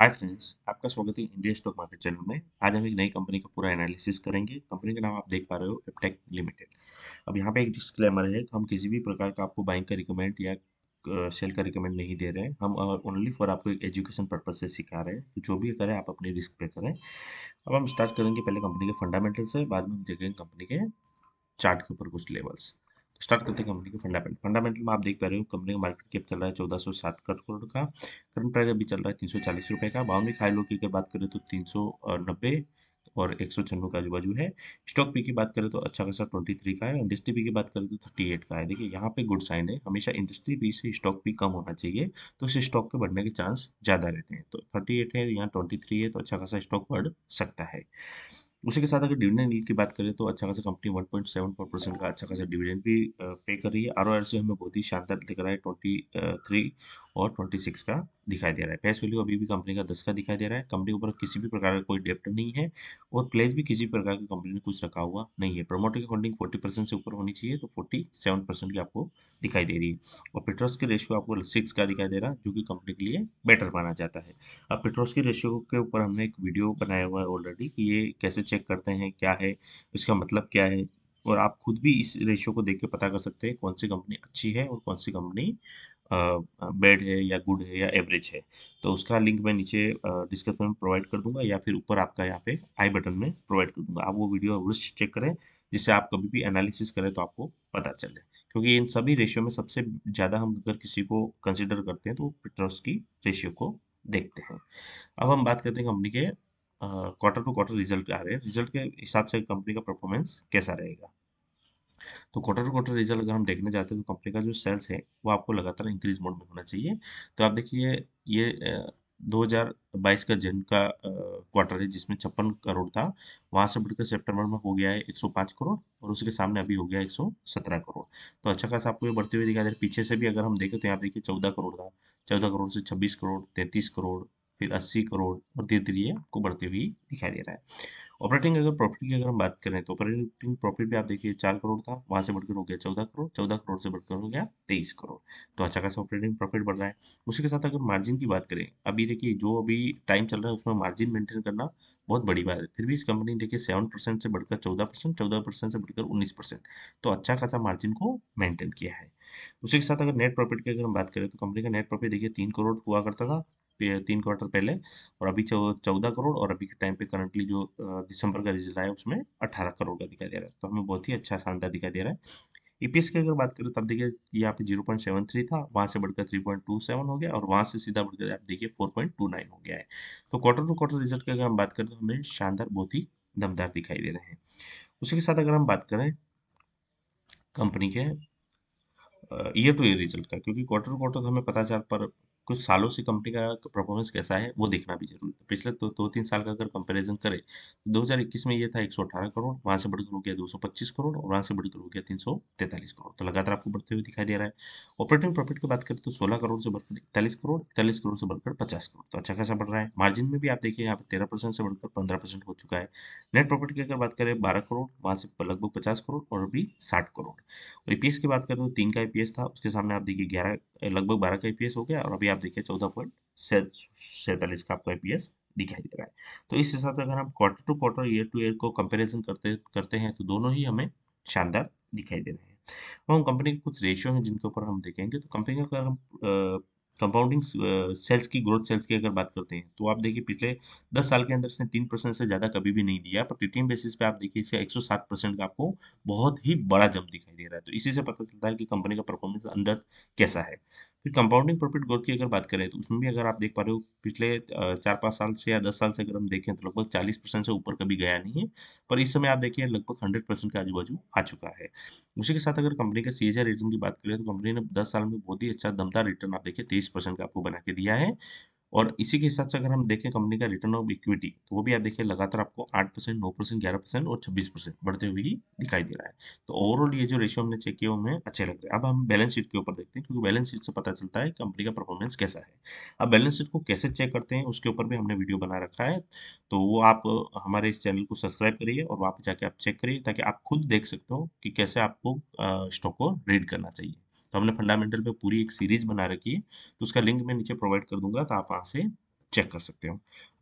hi friends आपका स्वागत है इंडिया स्टॉक मार्केट चैनल में आज हम एक नई कंपनी का पूरा एनालिसिस करेंगे कंपनी का नाम आप देख पा रहे हो एपटेक लिमिटेड अब यहाँ पे एक डिस्क्लेमर है हम किसी भी प्रकार का आपको बाइंग का रिकमेंड या सेल का रिकमेंड नहीं दे रहे हैं हम ओनली फॉर आपको एक एजुकेशन पर्पज से सिखा रहे हैं तो जो भी करें आप अपने रिस्क पे करें अब हम स्टार्ट करेंगे पहले कंपनी के फंडामेंटल से बाद में हम देखेंगे कंपनी के चार्ट के ऊपर कुछ लेवल्स स्टार्ट करते हैं कंपनी के फंडामेंटल फंडामेंटल में आप देख पा रहे हो कंपनी का मार्केट कैप चल रहा है चौदह सौ सात करोड़ का करंट प्राइस अभी चल रहा है तीन सौ चालीस रुपये का बाउंड्री खाई लो की बात करें तो तीन सौ नब्बे और एक सौ छन्नू का आजू बाजू है स्टॉक पी की बात करें तो अच्छा खासा ट्वेंटी थ्री का है इंडस्ट्री पी की बात करें तो थर्टी एट का है देखिए यहाँ पे गुड साइन है हमेशा इंडस्ट्री पी से स्टॉक पी कम होना चाहिए तो उससे स्टॉक के बढ़ने के चांस ज़्यादा रहते हैं तो थर्टी एट है यहाँ ट्वेंटी थ्री है तो अच्छा खासा स्टॉक बढ़ सकता है उसी के साथ अगर डिविडेंड की बात करें तो अच्छा खासा कंपनी 1.74 परसेंट का अच्छा खासा डिविडेंड भी पे कर रही है आर से हमें बहुत ही शानदार रहा है ट्वेंटी थ्री और 26 का दिखाई दे रहा है कैश वैल्यू अभी भी कंपनी का 10 का दिखाई दे रहा है कंपनी के ऊपर किसी भी प्रकार का कोई डेप्ट नहीं है और प्लेस भी किसी प्रकार की कंपनी ने कुछ रखा हुआ नहीं है प्रमोटर की होल्डिंग फोर्टी परसेंट से ऊपर होनी चाहिए तो फोर्टी सेवन परसेंट की आपको दिखाई दे रही है और पेट्रोल्स की रेशियो आपको सिक्स का दिखाई दे रहा है जो कि कंपनी के लिए बेटर माना जाता है अब पेट्रोल्स की रेशियो के ऊपर हमने एक वीडियो बनाया हुआ है ऑलरेडी कि ये कैसे चेक करते हैं क्या है इसका मतलब क्या है और आप खुद भी इस रेशियो को देख के पता कर सकते हैं कौन सी कंपनी अच्छी है और कौन सी कंपनी बैड है या गुड है या एवरेज है तो उसका लिंक मैं नीचे डिस्क्रिप्शन में प्रोवाइड कर दूंगा या फिर ऊपर आपका यहाँ पे आई बटन में प्रोवाइड कर दूंगा आप वो वीडियो अवश्य चेक करें जिससे आप कभी भी एनालिसिस करें तो आपको पता चले क्योंकि इन सभी रेशियो में सबसे ज़्यादा हम अगर किसी को कंसिडर करते हैं तो पिटर्स की रेशियो को देखते हैं अब हम बात करते हैं कंपनी के क्वार्टर टू क्वार्टर रिजल्ट आ रहे हैं रिजल्ट के हिसाब से कंपनी का परफॉर्मेंस कैसा रहेगा तो क्वार्टर टू क्वार्टर रिजल्ट अगर हम देखने जाते हैं तो कंपनी का जो सेल्स है वो आपको लगातार इंक्रीज मोड में होना चाहिए तो आप देखिए ये 2022 का जन का क्वार्टर है जिसमें छप्पन करोड़ था वहां से बढ़कर सेप्टेम्बर में हो गया है 105 करोड़ और उसके सामने अभी हो गया 117 करोड़ तो अच्छा खासा आपको ये बढ़ते हुए दिखाई दे रहा है पीछे से भी अगर हम देखें तो यहाँ देखिए चौदह करोड़ था चौदह करोड़ से छब्बीस करोड़ तैंतीस करोड़ फिर 80 करोड़ और धीरे धीरे आपको बढ़ते हुए दिखाई दे रहा है ऑपरेटिंग अगर प्रॉफिट की अगर हम बात करें तो ऑपरेटिंग प्रॉफिट भी आप देखिए चार करोड़ था वहाँ से बढ़कर हो गया चौदह करोड़ चौदह करोड़ से बढ़कर हो गया तेईस करोड़ तो अच्छा खासा ऑपरेटिंग प्रॉफिट बढ़ रहा है उसी के साथ अगर मार्जिन की बात करें अभी देखिए जो अभी टाइम चल रहा है उसमें मार्जिन मेंटेन करना बहुत बड़ी बात है फिर भी इस कंपनी ने देखिए सेवन परसेंट से बढ़कर चौदह परसेंट चौदह परसेंट से बढ़कर उन्नीस परसेंट तो अच्छा खासा मार्जिन को मेंटेन किया है उसी के साथ अगर नेट प्रॉफिट की अगर हम बात करें तो कंपनी का नेट प्रॉफिट देखिए तीन करोड़ हुआ करता था तीन क्वार्टर पहले और अभी चौदह करोड़ और अभी के टाइम पे करंटली जो दिसंबर का रिजल्ट आया उसमें अठारह करोड़ का दिखाई दे रहा है तो हमें बहुत ही अच्छा शानदार दिखाई दे रहा है ईपीएस e की अगर बात करें तब देखिए यहाँ पे जीरो पॉइंट सेवन थ्री था वहाँ से बढ़कर थ्री पॉइंट टू सेवन हो गया और वहाँ से सीधा बढ़कर आप देखिए फोर पॉइंट टू नाइन हो गया है तो क्वार्टर टू क्वार्टर रिजल्ट की अगर हम बात करें तो हमें शानदार बहुत ही दमदार दिखाई दे रहे हैं उसी के साथ अगर हम बात करें कंपनी के ईयर टू ईयर रिजल्ट का क्योंकि क्वार्टर टू क्वार्टर तो हमें पता चल पर कुछ सालों से कंपनी का परफॉर्मेंस कैसा है वो देखना भी जरूरी है पिछले दो तो तीन साल का अगर कंपैरिजन करें तो 2021 में ये था अठारह करोड़ वहाँ से बढ़कर हो गया 225 करोड़ और वहाँ से बढ़कर हो गया तीन करोड़ तो लगातार आपको बढ़ते हुए दिखाई दे रहा है ऑपरेटिंग प्रॉफिट की बात करें तो सोलह करोड़ से बढ़कर इकतालीस करोड़ इकतालीस करोड़ से बढ़कर पचास करोड़ तो अच्छा खासा बढ़ रहा है मार्जिन में भी आप देखिए यहाँ पर तेरह परसेंट से बढ़कर पंद्रह परसेंट हो चुका है नेट प्रॉफिट की अगर बात करें बारह करोड़ वहाँ से लगभग पचास करोड़ और अभी साठ करोड़ और ई e की बात करें तो तीन का ई e था उसके सामने आप देखिए ग्यारह लगभग बारह का ई e हो गया और अभी आप देखिए चौदह पॉइंट सैतालीस का आपको एपीएस दिखाई दे रहा है तो इस हिसाब से अगर हम quarter to quarter year to year को कंपेरिजन करते करते हैं तो दोनों ही हमें शानदार दिखाई दे रहे हैं अब हम कंपनी के कुछ रेशियो हैं जिनके ऊपर हम देखेंगे तो कंपनी का अगर हम कंपाउंडिंग सेल्स की ग्रोथ सेल्स की अगर बात करते हैं तो आप देखिए पिछले दस साल के अंदर इसने तीन परसेंट से ज़्यादा कभी भी नहीं दिया पर टीटीएम बेसिस पे आप देखिए इसका एक सौ सात परसेंट का आपको बहुत ही बड़ा जंप दिखाई दे रहा है तो इसी से पता चलता है कि कंपनी का परफॉर्मेंस अंदर कैसा है फिर कंपाउंडिंग प्रॉफिट ग्रोथ की अगर बात करें तो उसमें भी अगर आप देख पा रहे हो पिछले चार पाँच साल से या दस साल से अगर हम देखें तो लगभग चालीस परसेंट से ऊपर कभी गया नहीं है पर इस समय आप देखिए लगभग हंड्रेड परसेंट के आजू बाजू आ चुका है उसी के साथ अगर कंपनी का सी रेटिंग की बात करें तो कंपनी ने दस साल में बहुत ही अच्छा दमदार रिटर्न आप देखिए तेईस परसेंट का आपको बना के दिया है और इसी के हिसाब से अगर हम देखें कंपनी का रिटर्न ऑफ इक्विटी तो वो भी आप देखिए लगातार आपको आठ परसेंट नौ परसेंट ग्यारह परसेंट और छब्बीस परसेंट बढ़ते हुए ही दिखाई दे रहा है तो ओवरऑल ये जो रेशियो हमने चेक किया हमें अच्छे लग रहे हैं अब हम बैलेंस शीट के ऊपर देखते हैं क्योंकि बैलेंस शीट से पता चलता है कंपनी का परफॉर्मेंस कैसा है अब बैलेंस शीट को कैसे चेक करते हैं उसके ऊपर भी हमने वीडियो बना रखा है तो वो आप हमारे इस चैनल को सब्सक्राइब करिए और वहाँ पर जाके आप चेक करिए ताकि आप खुद देख सकते हो कि कैसे आपको स्टॉक को रीड करना चाहिए तो हमने फंडामेंटल पे पूरी एक सीरीज बना रखी है तो उसका लिंक मैं नीचे प्रोवाइड कर दूंगा तो आप वहाँ से चेक कर सकते हो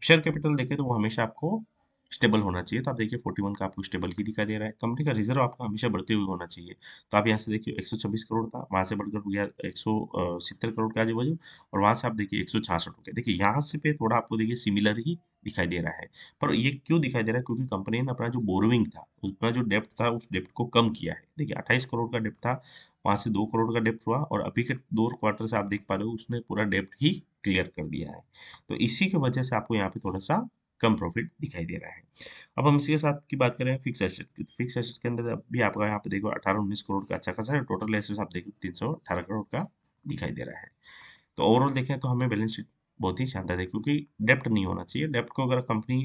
शेयर कैपिटल देखें तो वो हमेशा आपको स्टेबल होना चाहिए तो आप देखिए 41 का आपको स्टेबल ही दिखाई दे रहा है कंपनी का रिजर्व आपका हमेशा बढ़ते हुए होना चाहिए तो आप यहाँ से देखिए 126 करोड़ था वहाँ से बढ़कर हो गया एक करोड़ का जो वजह और वहाँ से आप देखिए एक सौ देखिए यहाँ से पे थोड़ा आपको देखिए सिमिलर ही दिखाई दे रहा है पर ये क्यों दिखाई दे रहा है क्योंकि कंपनी ने अपना जो बोरोविंग था उसका जो डेप्थ था उस डेप्थ को कम किया है देखिए अट्ठाईस करोड़ का डेप्थ था वहाँ से दो करोड़ का डेप्थ हुआ और अभी के दो क्वार्टर से आप देख पा रहे हो उसने पूरा डेप्ट ही क्लियर कर दिया है तो इसी की वजह से आपको यहाँ पे थोड़ा सा कम प्रॉफिट दिखाई दे रहा है अब हम इसके साथ की बात करें फिक्स एसेट की फिक्स तो एसेट के अंदर भी आपका यहाँ पे देखो अठारह उन्नीस करोड़ का अच्छा खासा है टोटल एसेट आप देखो तीन सौ अठारह करोड़ का दिखाई दे रहा है तो ओवरऑल देखें तो हमें बैलेंस शीट बहुत ही शानदार है क्योंकि डेप्ट नहीं होना चाहिए डेप्ट को अगर कंपनी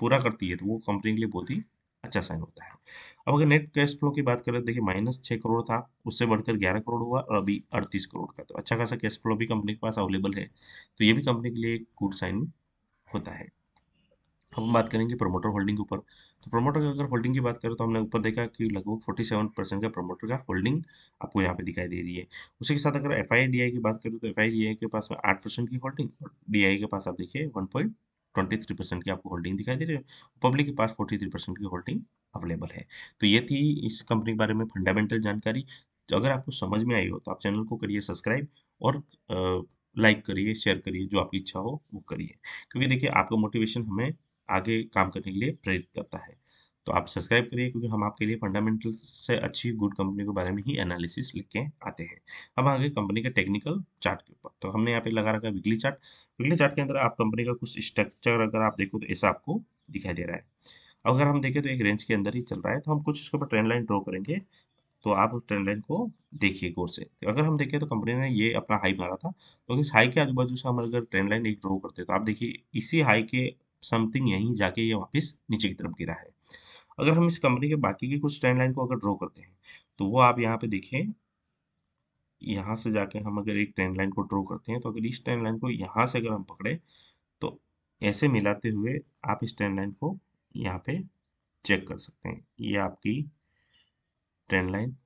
पूरा करती है तो वो कंपनी के लिए बहुत ही अच्छा साइन होता है अब अगर नेट कैश फ्लो की बात करें तो देखिए माइनस छः करोड़ था उससे बढ़कर ग्यारह करोड़ हुआ और अभी अड़तीस करोड़ का तो अच्छा खासा कैश फ्लो भी कंपनी के पास अवेलेबल है तो ये भी कंपनी के लिए एक गुड साइन होता है अब हम बात करेंगे प्रोमोटर होल्डिंग के ऊपर तो प्रमोटर की अगर होल्डिंग की बात करें तो हमने ऊपर देखा कि लगभग फोर्टी सेवन परसेंट का प्रमोटर का होल्डिंग आपको यहाँ पे दिखाई दे रही है उसी के साथ अगर एफ की बात करें तो एफ के पास में आठ परसेंट की होल्डिंग और डी के पास आप देखिए one point twenty three percent की आपको होल्डिंग दिखाई दे रही है पब्लिक के पास फोर्टी थ्री परसेंट की होल्डिंग अवेलेबल है तो ये थी इस कंपनी के बारे में फंडामेंटल जानकारी तो अगर आपको समझ में आई हो तो आप चैनल को करिए सब्सक्राइब और लाइक करिए शेयर करिए जो आपकी इच्छा हो वो करिए क्योंकि देखिए आपका मोटिवेशन हमें आगे काम करने के लिए प्रेरित करता है तो आप सब्सक्राइब करिए क्योंकि हम आपके लिए फंडामेंटल से अच्छी गुड कंपनी के बारे में ही एनालिसिस के आते हैं अब आगे कंपनी के टेक्निकल चार्ट के ऊपर तो हमने यहाँ पे लगा रखा है वीकली चार्ट वीकली चार्ट के अंदर आप कंपनी का कुछ स्ट्रक्चर अगर आप देखो तो ऐसा आपको दिखाई दे रहा है अगर हम देखें तो एक रेंज के अंदर ही चल रहा है तो हम कुछ इसके ऊपर ट्रेंड लाइन ड्रॉ करेंगे तो आप उस ट्रेंड लाइन को देखिए गौर से तो अगर हम देखें तो कंपनी ने ये अपना हाई मारा था तो इस हाई के आजू बाजू से हम अगर ट्रेंड लाइन एक ड्रॉ करते हैं तो आप देखिए इसी हाई के समथिंग यहीं जाके ये वापस नीचे की तरफ गिरा है अगर हम इस कंपनी के बाकी के कुछ ट्रेंड लाइन को अगर ड्रॉ करते हैं तो वो आप यहाँ पे देखें यहाँ से जाके हम अगर एक ट्रेंड लाइन को ड्रॉ करते हैं तो अगर इस ट्रेंड लाइन को यहाँ से अगर हम पकड़े तो ऐसे मिलाते हुए आप इस ट्रेंड लाइन को यहाँ पे चेक कर सकते हैं ये आपकी ट्रेंड लाइन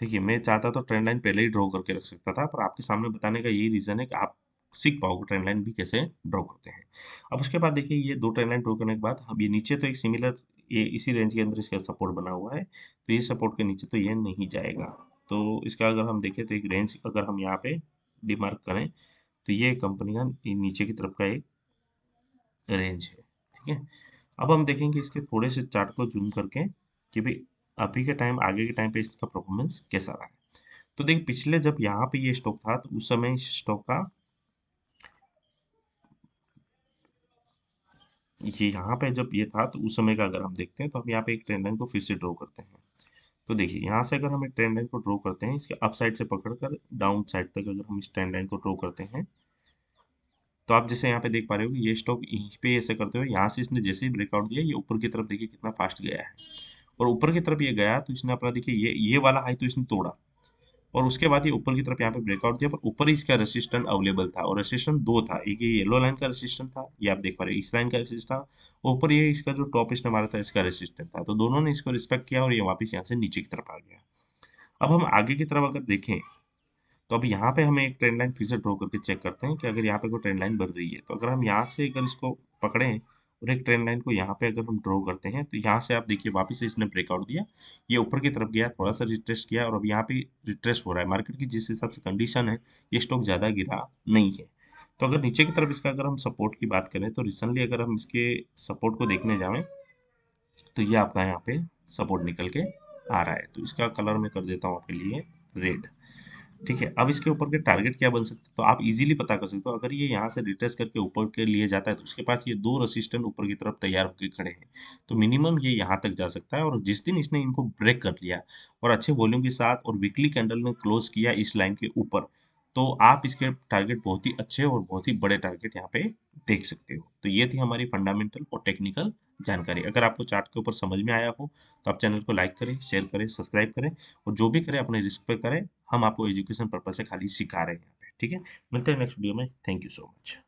देखिए मैं चाहता तो ट्रेंड लाइन पहले ही ड्रॉ करके रख सकता था पर आपके सामने बताने का यही रीज़न है कि आप सीख पाओगे ट्रेंड लाइन भी कैसे ड्रॉ करते हैं अब उसके बाद देखिए ये दो ट्रेंड लाइन ड्रॉ करने के बाद अब ये नीचे तो एक सिमिलर ये इसी रेंज के अंदर इसका सपोर्ट बना हुआ है तो ये सपोर्ट के नीचे तो ये नहीं जाएगा तो इसका अगर हम देखें तो एक रेंज अगर हम यहाँ पे डिमार्क करें तो ये कंपनी का नीचे की तरफ का एक रेंज है ठीक है अब हम देखेंगे इसके थोड़े से चार्ट को जूम करके कि भाई अभी के टाइम आगे के टाइम पे इसका परफॉर्मेंस कैसा रहा है तो देखिए पिछले जब यहाँ पे ये स्टॉक था तो उस समय इस स्टॉक का ये यहाँ पे जब ये था तो उस समय का अगर हम देखते हैं तो हम यहाँ पे एक ट्रेंड लाइन को फिर से ड्रॉ करते हैं तो देखिए यहाँ से अगर हम एक ट्रेंड लाइन को ड्रॉ करते हैं इसके अप साइड से पकड़कर डाउन साइड तक अगर हम इस ट्रेंड लाइन को ड्रॉ करते हैं तो आप जैसे यहाँ पे देख पा रहे हो ये स्टॉक यहीं पे ऐसे करते हुए यहाँ से इसने जैसे ही ब्रेकआउट दिया ये ऊपर की तरफ देखिए कितना फास्ट गया है और ऊपर की तरफ ये गया तो इसने अपना देखिए ये ये वाला हाई तो इसने तोड़ा और उसके बाद ये ऊपर की तरफ यहाँ पे ब्रेकआउट दिया पर ऊपर इसका रेसिस्टेंट अवेलेबल था और रेसिस्टेंट दो था एक ये येलो लाइन का रेसिस्टेंट था ये आप देख पा रहे इस लाइन का रेसिस्टेंट ऊपर ये इसका जो टॉप इसने मारा था इसका रेसिस्टेंट था तो दोनों ने इसको रिस्पेक्ट किया और ये वापस यहाँ से नीचे की तरफ आ गया अब हम आगे की तरफ अगर देखें तो अब यहाँ पे हमें एक ट्रेंड लाइन फिर से ड्रॉ करके चेक करते हैं कि अगर यहाँ पे कोई ट्रेंड लाइन बढ़ रही है तो अगर हम यहाँ से अगर इसको पकड़ें और एक ट्रेन लाइन को यहाँ पे अगर हम ड्रॉ करते हैं तो यहाँ से आप देखिए वापस इसने ब्रेकआउट दिया ये ऊपर की तरफ गया थोड़ा सा रिट्रेस्ट किया और अब यहाँ पे रिट्रेस्ट हो रहा है मार्केट की जिस हिसाब से कंडीशन है ये स्टॉक ज़्यादा गिरा नहीं है तो अगर नीचे की तरफ इसका अगर हम सपोर्ट की बात करें तो रिसेंटली अगर हम इसके सपोर्ट को देखने जाएँ तो ये आपका यहाँ पे सपोर्ट निकल के आ रहा है तो इसका कलर मैं कर देता हूँ आपके लिए रेड ठीक है अब इसके ऊपर के टारगेट क्या बन सकते तो आप इजीली पता कर सकते हो अगर ये यहाँ से रिट्रेस करके ऊपर के लिए जाता है तो उसके पास ये दो रसिस्टेंट ऊपर की तरफ तैयार होकर खड़े हैं तो मिनिमम ये यहाँ तक जा सकता है और जिस दिन इसने इनको ब्रेक कर लिया और अच्छे वॉल्यूम के साथ और वीकली कैंडल में क्लोज किया इस लाइन के ऊपर तो आप इसके टारगेट बहुत ही अच्छे और बहुत ही बड़े टारगेट यहाँ पे देख सकते हो तो ये थी हमारी फंडामेंटल और टेक्निकल जानकारी अगर आपको चार्ट के ऊपर समझ में आया हो तो आप चैनल को लाइक करें शेयर करें सब्सक्राइब करें और जो भी करें अपने रिस्क पे करें हम आपको एजुकेशन पर्पज से खाली सिखा रहे हैं ठीक है मिलते हैं नेक्स्ट वीडियो में थैंक यू सो मच